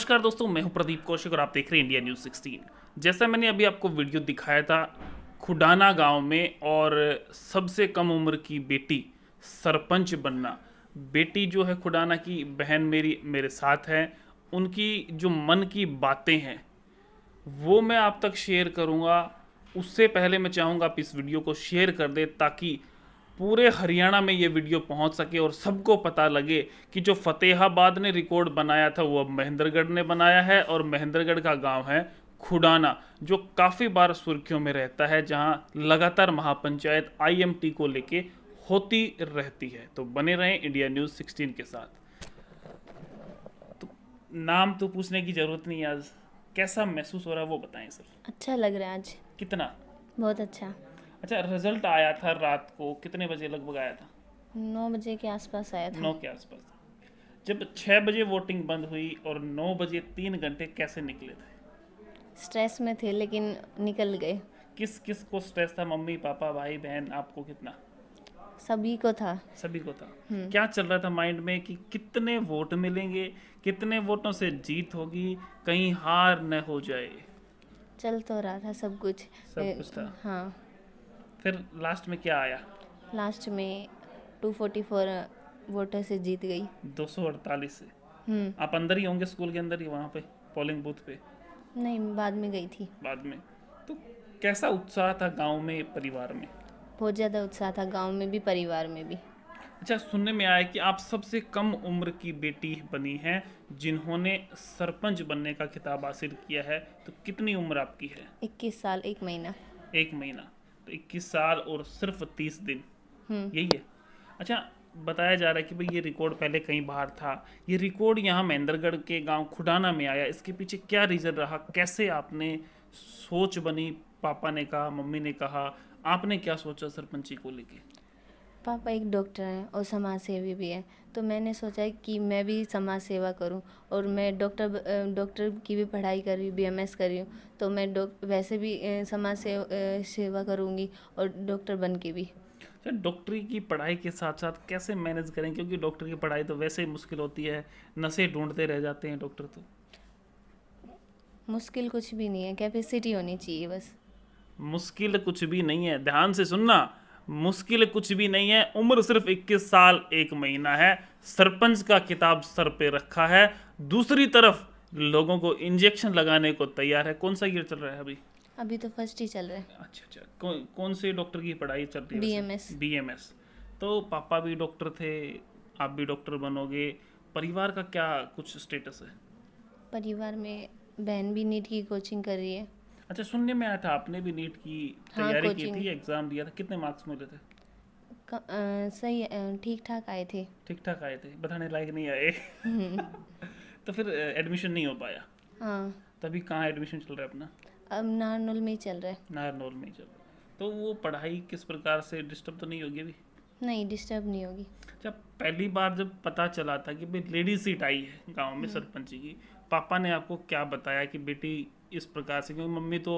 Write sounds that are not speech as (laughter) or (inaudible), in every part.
नमस्कार दोस्तों मैं हूं प्रदीप कौशिक और आप देख रहे हैं इंडिया न्यूज़ 16 जैसा मैंने अभी आपको वीडियो दिखाया था खुडाना गांव में और सबसे कम उम्र की बेटी सरपंच बनना बेटी जो है खुडाना की बहन मेरी मेरे साथ है उनकी जो मन की बातें हैं वो मैं आप तक शेयर करूँगा उससे पहले मैं चाहूँगा आप इस वीडियो को शेयर कर दें ताकि पूरे हरियाणा में ये वीडियो पहुंच सके और सबको पता लगे कि जो फतेहाबाद ने रिकॉर्ड बनाया था वो अब महेंद्रगढ़ ने बनाया है और महेंद्रगढ़ का गांव है खुडाना जो काफ़ी बार सुर्खियों में रहता है जहां लगातार महापंचायत आईएमटी को लेके होती रहती है तो बने रहें इंडिया न्यूज़ सिक्सटीन के साथ तो नाम तो पूछने की ज़रूरत नहीं आज कैसा महसूस हो रहा है वो बताएं सर अच्छा लग रहा है आज कितना बहुत अच्छा अच्छा रिजल्ट आया था रात को कितने बजे लगभग आया था नौ बजे के आसपास आया था नौ के आसपास जब छः बजे वोटिंग बंद हुई और नौ बजे तीन घंटे कैसे निकले थे स्ट्रेस में थे लेकिन निकल गए किस किस को स्ट्रेस था मम्मी पापा भाई बहन आपको कितना सभी को था सभी को था हम्म। क्या चल रहा था माइंड में कि कितने वोट मिलेंगे कितने वोटों से जीत होगी कहीं हार न हो जाए चल तो रहा था सब कुछ सब कुछ था हाँ फिर लास्ट में क्या आया लास्ट में 244 वोटर से जीत गई 248 से हम्म। आप अंदर ही होंगे स्कूल के अंदर ही वहाँ पे पोलिंग बूथ पे नहीं बाद में गई थी बाद में तो कैसा उत्साह था गांव में परिवार में बहुत ज़्यादा उत्साह था गांव में भी परिवार में भी अच्छा सुनने में आया कि आप सबसे कम उम्र की बेटी बनी हैं जिन्होंने सरपंच बनने का खिताब हासिल किया है तो कितनी उम्र आपकी है इक्कीस साल एक महीना एक महीना इक्कीस साल और सिर्फ तीस दिन हम्म। यही है अच्छा बताया जा रहा है कि भाई ये रिकॉर्ड पहले कहीं बाहर था ये रिकॉर्ड यहाँ महेंद्रगढ़ के गांव खुडाना में आया इसके पीछे क्या रीज़न रहा कैसे आपने सोच बनी पापा ने कहा मम्मी ने कहा आपने क्या सोचा सरपंची को लेके पापा एक डॉक्टर हैं और समाज सेवी भी हैं तो मैंने सोचा कि मैं भी समाज सेवा करूं और मैं डॉक्टर डॉक्टर की भी पढ़ाई कर रही हूँ बी एम एस कर रही हूँ तो मैं वैसे भी समाज सेव, सेवा करूँगी और डॉक्टर बन के भी सर अच्छा, डॉक्टरी की पढ़ाई के साथ साथ कैसे मैनेज करें क्योंकि डॉक्टर की पढ़ाई तो वैसे ही मुश्किल होती है नशे ढूंढते रह जाते हैं डॉक्टर तो मुश्किल कुछ भी नहीं है कैपेसिटी होनी चाहिए बस मुश्किल कुछ भी नहीं है ध्यान से सुनना मुश्किल कुछ भी नहीं है उम्र सिर्फ 21 साल एक महीना है सरपंच का किताब सर पे रखा है दूसरी तरफ लोगों को इंजेक्शन लगाने को तैयार है कौन सा ईयर चल रहा है अभी अभी तो फर्स्ट ही चल रहा है अच्छा अच्छा कौ, कौन से डॉक्टर की पढ़ाई चल रही है बीएमएस बीएमएस तो पापा भी डॉक्टर थे आप भी डॉक्टर बनोगे परिवार का क्या कुछ स्टेटस है परिवार में बहन भी नीट की कोचिंग कर रही है अच्छा सुनने में आया था आपने भी नीट की हाँ, तैयारी की थी एग्जाम दिया था कितने मार्क्स मिले थे सही ठीक ठाक आए थे ठीक ठाक आए थे बताने लायक नहीं आए हम्म। (laughs) तो फिर एडमिशन नहीं हो पाया हाँ तभी कहाँ एडमिशन चल रहा है अपना अब नारनोल में ही चल रहा है नारनोल में ही चल रहा है तो वो पढ़ाई किस प्रकार से डिस्टर्ब तो नहीं होगी अभी नहीं डिस्टर्ब नहीं होगी जब अच्छा, पहली बार जब पता चला था कि भाई लेडी सीट आई है गांव में हम्म। सरपंच की पापा ने आपको क्या बताया कि बेटी इस प्रकार से क्योंकि मम्मी तो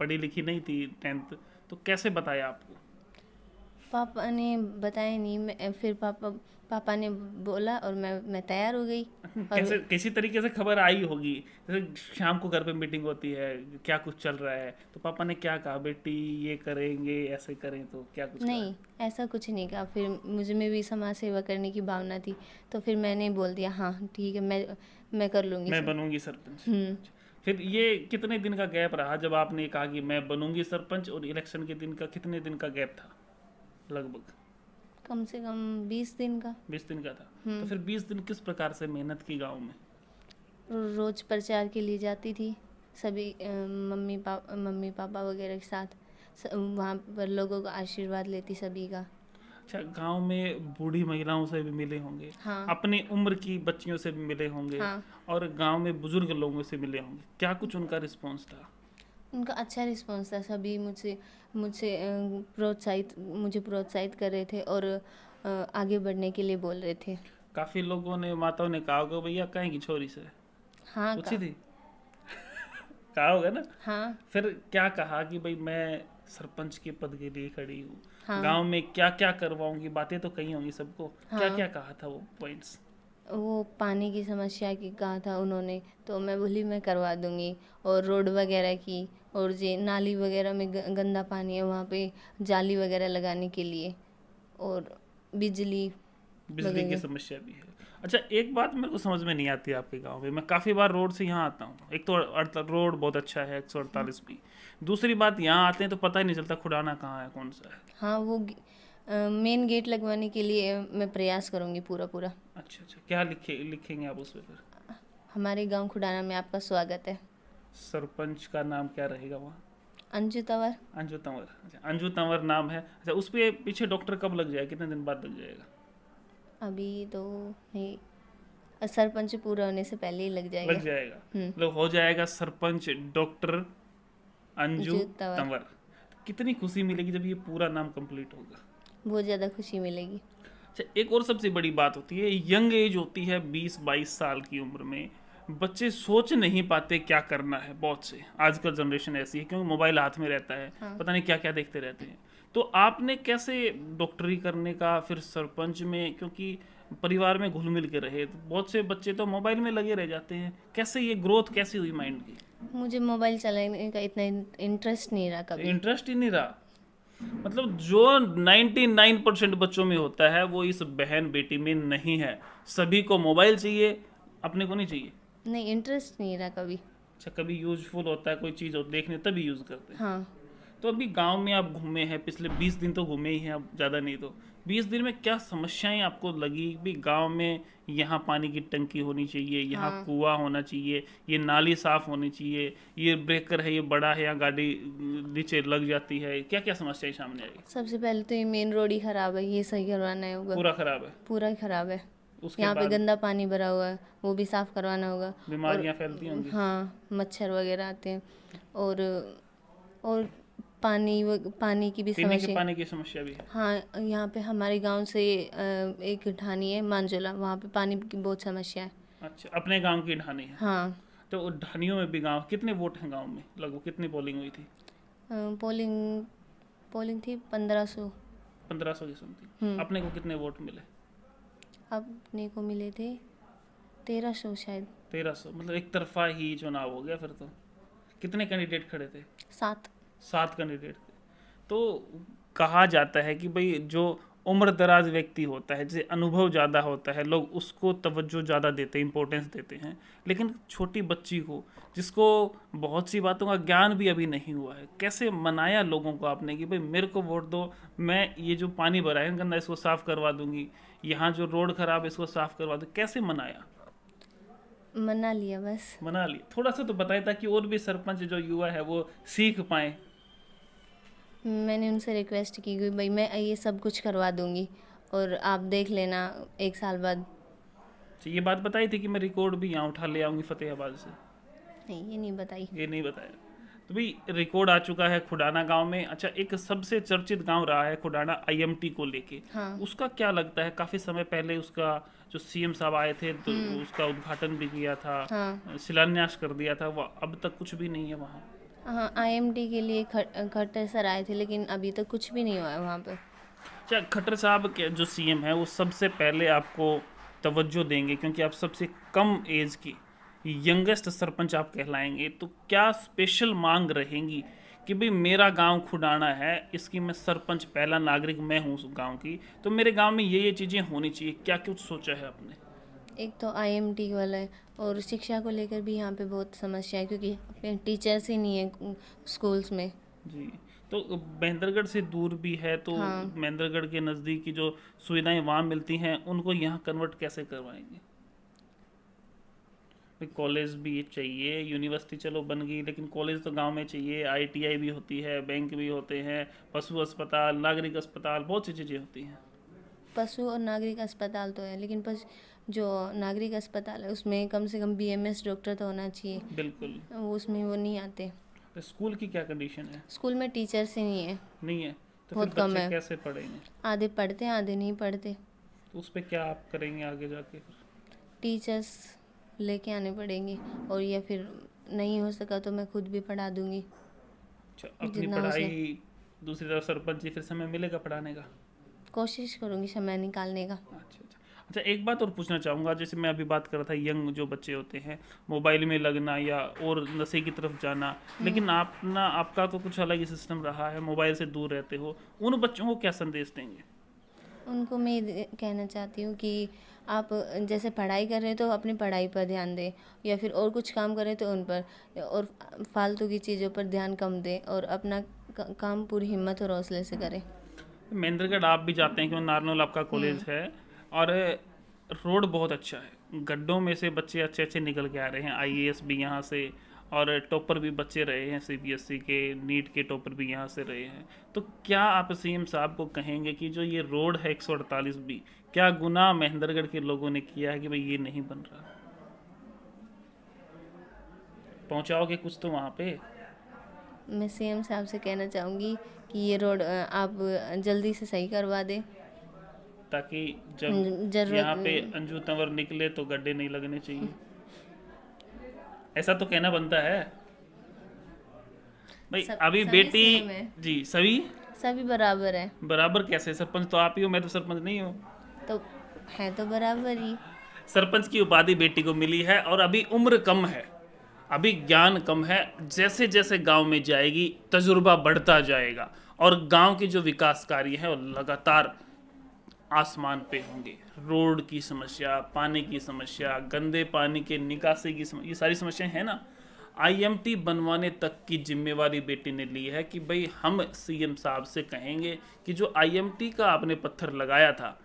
पढ़ी लिखी नहीं थी टेंथ तो कैसे बताया आपको पापा ने बताया नहीं मैं फिर पापा पापा ने बोला और मैं मैं तैयार हो गई (laughs) कैसे किसी तरीके से खबर आई होगी जैसे शाम को घर पे मीटिंग होती है क्या कुछ चल रहा है तो पापा ने क्या कहा बेटी ये करेंगे ऐसे करें तो क्या कुछ नहीं ऐसा कुछ नहीं कहा फिर मुझ में भी समाज सेवा करने की भावना थी तो फिर मैंने बोल दिया हाँ ठीक है मैं मैं कर लूँगी मैं बनूँगी सरपंच हम्म। फिर ये कितने दिन का गैप रहा जब आपने कहा कि मैं बनूंगी सरपंच और इलेक्शन के दिन का कितने दिन का गैप था लगभग कम से कम बीस दिन का बीस दिन का था हम्म। तो फिर बीस दिन किस प्रकार से मेहनत की गाँव में रोज प्रचार के लिए जाती थी सभी मम्मी पापा मम्मी पापा वगैरह के साथ वहाँ पर लोगों का आशीर्वाद लेती सभी का अच्छा गांव में बूढ़ी महिलाओं से भी मिले होंगे हाँ। अपनी उम्र की बच्चियों से भी मिले होंगे हाँ। और गांव में बुजुर्ग लोगों से मिले होंगे क्या कुछ उनका रिस्पांस था उनका अच्छा रिस्पांस था सभी मुझे मुझे प्रोत्साहित मुझे प्रोत्साहित कर रहे थे और आगे बढ़ने के लिए बोल रहे थे काफ़ी लोगों ने माताओं ने कहा होगा भैया कहीं की छोरी से हाँ थी (laughs) कहा होगा ना हाँ फिर क्या कहा कि भाई मैं सरपंच के पद के लिए खड़ी हूँ हाँ। गांव में क्या क्या करवाऊंगी बातें तो कही होंगी सबको हाँ। क्या क्या कहा था वो पॉइंट्स वो पानी की समस्या की कहा था उन्होंने तो मैं बोली मैं करवा दूंगी और रोड वगैरह की और जे नाली वगैरह में गंदा पानी है वहाँ पे जाली वगैरह लगाने के लिए और बिजली बिजली की समस्या भी है अच्छा एक बात मेरे को समझ में नहीं आती आपके गांव में मैं काफ़ी बार रोड से यहाँ आता हूँ एक तो रोड बहुत अच्छा है एक सौ अड़तालीस भी दूसरी बात यहाँ आते हैं तो पता ही नहीं चलता खुडाना कहाँ है कौन सा है हाँ वो मेन गेट लगवाने के लिए मैं प्रयास करूँगी पूरा पूरा अच्छा अच्छा क्या लिखे लिखेंगे आप उसमें फिर हमारे गाँव खुडाना में आपका स्वागत है सरपंच का नाम क्या रहेगा वहाँ अंजू तंवर अंजू तंवर अच्छा, अंजू तंवर नाम है अच्छा उस पर पीछे डॉक्टर कब लग जाएगा कितने दिन बाद लग जाएगा अभी तो नहीं सरपंच पूरा होने से पहले ही लग जाएगा लग जाएगा हम्म। मतलब हो जाएगा सरपंच डॉक्टर अंजू तंवर।, कितनी खुशी मिलेगी जब ये पूरा नाम कंप्लीट होगा बहुत ज़्यादा खुशी मिलेगी अच्छा एक और सबसे बड़ी बात होती है यंग एज होती है बीस बाईस साल की उम्र में बच्चे सोच नहीं पाते क्या करना है बहुत से आजकल जनरेशन ऐसी है क्योंकि मोबाइल हाथ में रहता है हाँ। पता नहीं क्या क्या देखते रहते हैं तो आपने कैसे डॉक्टरी करने का फिर सरपंच में क्योंकि परिवार में घुल मिल के रहे तो बहुत से बच्चे तो मोबाइल में लगे रह जाते हैं कैसे ये ग्रोथ कैसी हुई माइंड की मुझे मोबाइल चलाने का इतना इंटरेस्ट नहीं रहा कभी इंटरेस्ट ही नहीं रहा मतलब जो 99 परसेंट बच्चों में होता है वो इस बहन बेटी में नहीं है सभी को मोबाइल चाहिए अपने को नहीं चाहिए नहीं इंटरेस्ट नहीं रहा कभी अच्छा कभी यूजफुल होता है कोई चीज़ और देखने तभी यूज़ करते हैं हाँ तो अभी गांव में आप घूमे हैं पिछले बीस दिन तो घूमे ही हैं अब ज़्यादा नहीं तो बीस दिन में क्या समस्याएं आपको लगी भी गांव में यहाँ पानी की टंकी होनी चाहिए यहाँ हाँ। कुआं होना चाहिए ये नाली साफ होनी चाहिए ये ब्रेकर है ये बड़ा है या गाड़ी नीचे लग जाती है क्या क्या समस्याएं सामने आई सबसे पहले तो ये मेन रोड ही खराब है ये सही करवाना है पूरा खराब है पूरा खराब है यहाँ पे गंदा पानी भरा हुआ है वो भी साफ करवाना होगा बीमारियाँ फैलती होंगी हाँ मच्छर वगैरह आते हैं और और पानी व, पानी की भी समस्या पानी की समस्या भी है हाँ यहाँ पे हमारे गांव से एक ढानी है मांजोला वहाँ पे पानी की बहुत समस्या है अच्छा अपने गांव की ढानी है हाँ तो ढानियों में भी गांव कितने वोट हैं गांव में लगभग कितनी पोलिंग हुई थी पोलिंग पोलिंग थी पंद्रह सौ पंद्रह सौ की समथिंग हम्म। अपने को कितने वोट मिले अपने को मिले थे तेरह सौ शायद तेरह सौ मतलब एक तरफा ही चुनाव हो गया फिर तो कितने कैंडिडेट खड़े थे सात सात कैंडिडेट थे तो कहा जाता है कि भाई जो उम्र दराज व्यक्ति होता है जिसे अनुभव ज़्यादा होता है लोग उसको तवज्जो ज़्यादा देते हैं इम्पोर्टेंस देते हैं लेकिन छोटी बच्ची को जिसको बहुत सी बातों का ज्ञान भी अभी नहीं हुआ है कैसे मनाया लोगों को आपने कि भाई मेरे को वोट दो मैं ये जो पानी भरा है गंदा इसको साफ़ करवा दूंगी यहाँ जो रोड खराब है इसको साफ करवा दो कैसे मनाया मना लिया बस मना लिया थोड़ा सा तो बताए ताकि और भी सरपंच जो युवा है वो सीख पाए मैंने उनसे रिक्वेस्ट की कि भाई मैं ये सब कुछ करवा दूंगी और आप देख लेना एक साल बाद अच्छा, ये बात बताई थी कि मैं रिकॉर्ड भी यहाँ उठा ले आऊंगी फतेहाबाद से नहीं ये नहीं बताई ये नहीं बताया तो भाई रिकॉर्ड आ चुका है खुडाना गांव में अच्छा एक सबसे चर्चित गांव रहा है खुडाना आईएमटी को लेके हाँ। उसका क्या लगता है काफी समय पहले उसका जो सीएम साहब आए थे तो हम्म। उसका उद्घाटन भी किया था हाँ। शिलान्यास कर दिया था वह अब तक कुछ भी नहीं है वहाँ हाँ टी के लिए खट्टर सर आए थे लेकिन अभी तक कुछ भी नहीं हुआ है वहाँ पर अच्छा खट्टर साहब के जो सीएम है वो सबसे पहले आपको तवज्जो देंगे क्योंकि आप सबसे कम एज की यंगेस्ट सरपंच आप कहलाएंगे तो क्या स्पेशल मांग रहेंगी कि भाई मेरा गांव खुडाना है इसकी मैं सरपंच पहला नागरिक मैं हूँ उस गाँव की तो मेरे गांव में ये ये चीज़ें होनी चाहिए क्या कुछ सोचा है आपने एक तो आईएमटी वाला है और शिक्षा को लेकर भी यहाँ पे बहुत समस्या है क्योंकि टीचर्स ही नहीं है स्कूल्स में जी तो महेंद्रगढ़ से दूर भी है तो हाँ। महेंद्रगढ़ के नज़दीकी जो सुविधाएं वहाँ मिलती हैं उनको यहाँ कन्वर्ट कैसे करवाएंगे कॉलेज भी चाहिए यूनिवर्सिटी चलो बन गई लेकिन कॉलेज तो गांव में चाहिए आईटीआई भी होती है बैंक भी होते हैं पशु अस्पताल नागरिक अस्पताल बहुत सी चीज़ें होती हैं पशु और नागरिक अस्पताल तो है लेकिन पश जो नागरिक अस्पताल है उसमें कम से कम बीएमएस डॉक्टर तो होना चाहिए बिल्कुल उसमें वो नहीं आते तो स्कूल की क्या कंडीशन है स्कूल में टीचर से नहीं है नहीं है तो बहुत कम है कैसे पढ़ेंगे आधे पढ़ते हैं आधे नहीं पढ़ते तो उस पर क्या आप करेंगे आगे जाके टीचर्स लेके आने पड़ेंगे और या फिर नहीं हो सका तो मैं खुद भी पढ़ा दूंगी अच्छा, अपनी पढ़ाई दूसरी तरफ सरपंच जी फिर समय मिलेगा पढ़ाने का कोशिश करूंगी समय निकालने का अच्छा अच्छा अच्छा एक बात और पूछना चाहूँगा जैसे मैं अभी बात कर रहा था यंग जो बच्चे होते हैं मोबाइल में लगना या और नशे की तरफ जाना हम्म। लेकिन आप ना आपका तो कुछ अलग ही सिस्टम रहा है मोबाइल से दूर रहते हो उन बच्चों को क्या संदेश देंगे उनको मैं कहना चाहती हूँ कि आप जैसे पढ़ाई कर रहे हैं तो अपनी पढ़ाई पर ध्यान दें या फिर और कुछ काम करें तो उन पर और फालतू की चीज़ों पर ध्यान कम दें और अपना काम पूरी हिम्मत और हौसले से करें महेंद्रगढ़ आप भी जाते हैं क्यों नारनोल आपका कॉलेज हम्म। है और रोड बहुत अच्छा है गड्ढों में से बच्चे अच्छे अच्छे निकल के आ रहे हैं आई भी यहाँ से और टॉपर भी बच्चे रहे हैं सीबीएसई e के नीट के टॉपर भी यहाँ से रहे हैं तो क्या आप सीएम साहब को कहेंगे कि जो ये रोड है एक बी क्या गुना महेंद्रगढ़ के लोगों ने किया है कि भाई ये नहीं बन रहा पहुँचाओगे कुछ तो वहाँ पे मैं सीएम साहब से कहना चाहूँगी कि ये रोड आप जल्दी से सही करवा दें ताकि जब यहाँ पे अंजू तंवर निकले तो गड्ढे नहीं लगने चाहिए ऐसा तो कहना बनता है भाई सब, अभी बेटी जी सभी सभी बराबर है बराबर कैसे सरपंच तो आप ही हो मैं तो सरपंच नहीं हूँ तो है तो बराबर ही सरपंच की उपाधि बेटी को मिली है और अभी उम्र कम है अभी ज्ञान कम है जैसे जैसे गांव में जाएगी तजुर्बा बढ़ता जाएगा और गांव के जो विकास कार्य हैं वो लगातार आसमान पे होंगे रोड की समस्या पानी की समस्या गंदे पानी के निकासी की समस्या ये सारी समस्याएं हैं ना आईएमटी बनवाने तक की जिम्मेवारी बेटी ने ली है कि भाई हम सीएम साहब से कहेंगे कि जो आईएमटी का आपने पत्थर लगाया था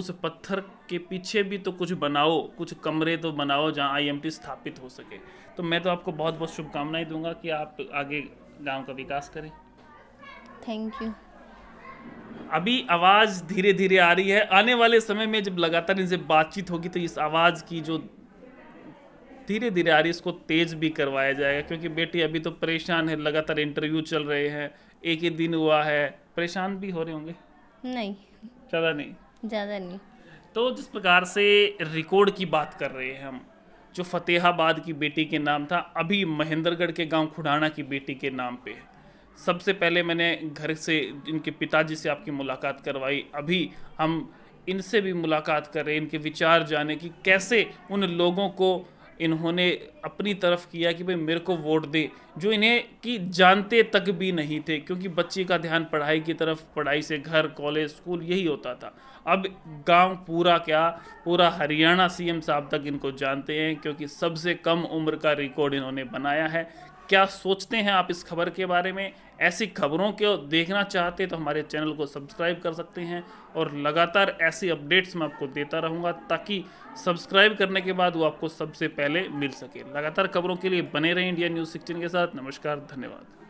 उस पत्थर के पीछे भी तो कुछ बनाओ कुछ कमरे तो बनाओ जहाँ आईएमटी स्थापित हो सके तो मैं तो आपको बहुत बहुत शुभकामनाएं दूंगा कि आप आगे गांव का विकास करें थैंक यू अभी आवाज़ धीरे धीरे आ रही है आने वाले समय में जब लगातार इनसे बातचीत होगी तो इस आवाज़ की जो धीरे धीरे आ रही इसको तेज़ भी करवाया जाएगा क्योंकि बेटी अभी तो परेशान है लगातार इंटरव्यू चल रहे हैं एक ही दिन हुआ है परेशान भी हो रहे होंगे नहीं ज़्यादा नहीं ज़्यादा नहीं तो जिस प्रकार से रिकॉर्ड की बात कर रहे हैं हम जो फतेहाबाद की बेटी के नाम था अभी महेंद्रगढ़ के गांव खुडाना की बेटी के नाम पे है सबसे पहले मैंने घर से इनके पिताजी से आपकी मुलाकात करवाई अभी हम इनसे भी मुलाकात कर रहे हैं इनके विचार जाने कि कैसे उन लोगों को इन्होंने अपनी तरफ किया कि भाई मेरे को वोट दे जो इन्हें कि जानते तक भी नहीं थे क्योंकि बच्चे का ध्यान पढ़ाई की तरफ पढ़ाई से घर कॉलेज स्कूल यही होता था अब गांव पूरा क्या पूरा हरियाणा सीएम साहब तक इनको जानते हैं क्योंकि सबसे कम उम्र का रिकॉर्ड इन्होंने बनाया है क्या सोचते हैं आप इस खबर के बारे में ऐसी खबरों को देखना चाहते हैं तो हमारे चैनल को सब्सक्राइब कर सकते हैं और लगातार ऐसी अपडेट्स मैं आपको देता रहूँगा ताकि सब्सक्राइब करने के बाद वो आपको सबसे पहले मिल सके लगातार खबरों के लिए बने रहें इंडिया न्यूज़ सिक्सटीन के साथ नमस्कार धन्यवाद